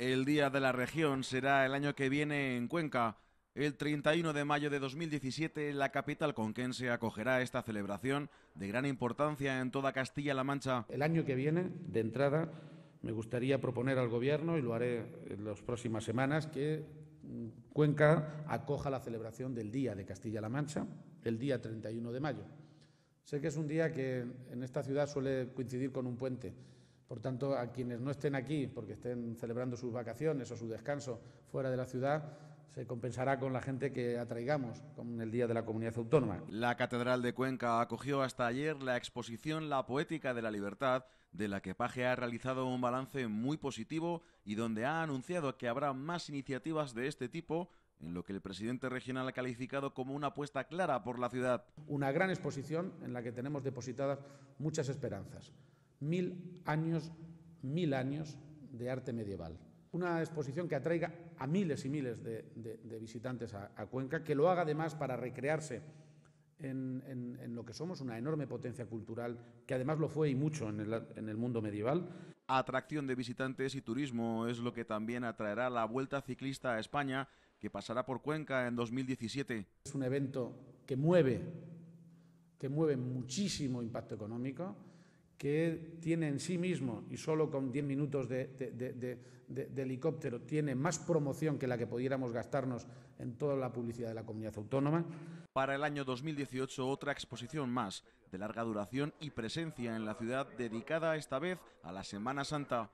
El Día de la Región será el año que viene en Cuenca. El 31 de mayo de 2017, la capital con quien se acogerá esta celebración de gran importancia en toda Castilla-La Mancha. El año que viene, de entrada, me gustaría proponer al Gobierno, y lo haré en las próximas semanas, que Cuenca acoja la celebración del Día de Castilla-La Mancha, el día 31 de mayo. Sé que es un día que en esta ciudad suele coincidir con un puente por tanto, a quienes no estén aquí porque estén celebrando sus vacaciones o su descanso fuera de la ciudad, se compensará con la gente que atraigamos con el Día de la Comunidad Autónoma. La Catedral de Cuenca acogió hasta ayer la exposición La Poética de la Libertad, de la que Paje ha realizado un balance muy positivo y donde ha anunciado que habrá más iniciativas de este tipo en lo que el presidente regional ha calificado como una apuesta clara por la ciudad. Una gran exposición en la que tenemos depositadas muchas esperanzas. Mil años, mil años de arte medieval. Una exposición que atraiga a miles y miles de, visitantes a, Cuenca, que lo haga además para recrearse en, lo que somos una enorme potencia cultural, que además lo fue y mucho en el, en el mundo medieval. Atracción de visitantes y turismo es lo que también atraerá la Vuelta Ciclista a España, que pasará por Cuenca en 2017. Es un evento que mueve, que mueve muchísimo impacto económico que tiene en sí mismo, y solo con 10 minutos de, helicóptero, tiene más promoción que la que pudiéramos gastarnos en toda la publicidad de la comunidad autónoma. Para el año 2018, otra exposición más, de larga duración y presencia en la ciudad, dedicada esta vez a la Semana Santa.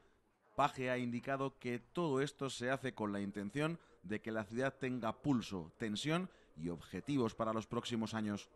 Paje ha indicado que todo esto se hace con la intención de que la ciudad tenga pulso, tensión y objetivos para los próximos años.